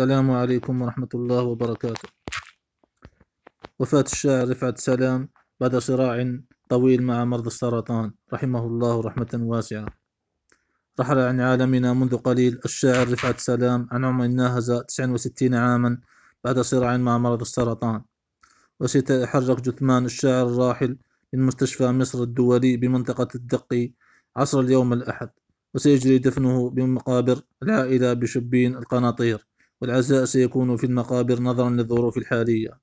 السلام عليكم ورحمة الله وبركاته وفاة الشاعر رفعت سلام بعد صراع طويل مع مرض السرطان رحمه الله رحمة واسعة رحل عن عالمنا منذ قليل الشاعر رفعت سلام عن عمر ناهز 69 عاما بعد صراع مع مرض السرطان وسيتحرك جثمان الشاعر الراحل من مستشفى مصر الدولي بمنطقة الدقي عصر اليوم الأحد وسيجري دفنه بمقابر العائلة بشبين القناطير والعزاء سيكون في المقابر نظرا للظروف الحالية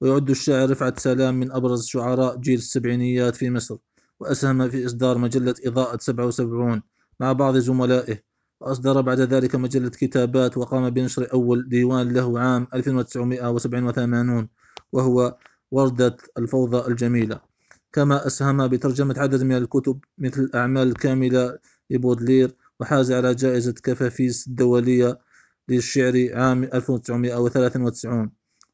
ويعد الشاعر رفعت سلام من أبرز شعراء جيل السبعينيات في مصر وأسهم في إصدار مجلة إضاءة 77 مع بعض زملائه وأصدر بعد ذلك مجلة كتابات وقام بنشر أول ديوان له عام 1987 وهو وردة الفوضى الجميلة كما أسهم بترجمة عدد من الكتب مثل الأعمال الكاملة لبودلير وحاز على جائزة كفافيس الدولية للشعر عام 1993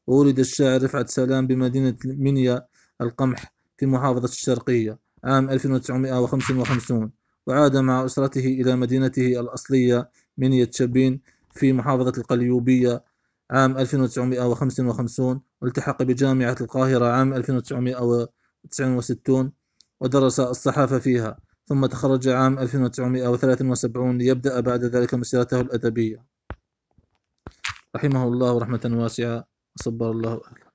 وولد الشاعر رفعت سلام بمدينة منيا القمح في محافظة الشرقية عام 1955 وعاد مع أسرته إلى مدينته الأصلية منية شبين في محافظة القليوبية عام 1955 والتحق بجامعة القاهرة عام 1969 ودرس الصحافة فيها ثم تخرج عام 1973 ليبدأ بعد ذلك مسيرته الأدبية رحمه الله رحمة واسعة صبر الله أهله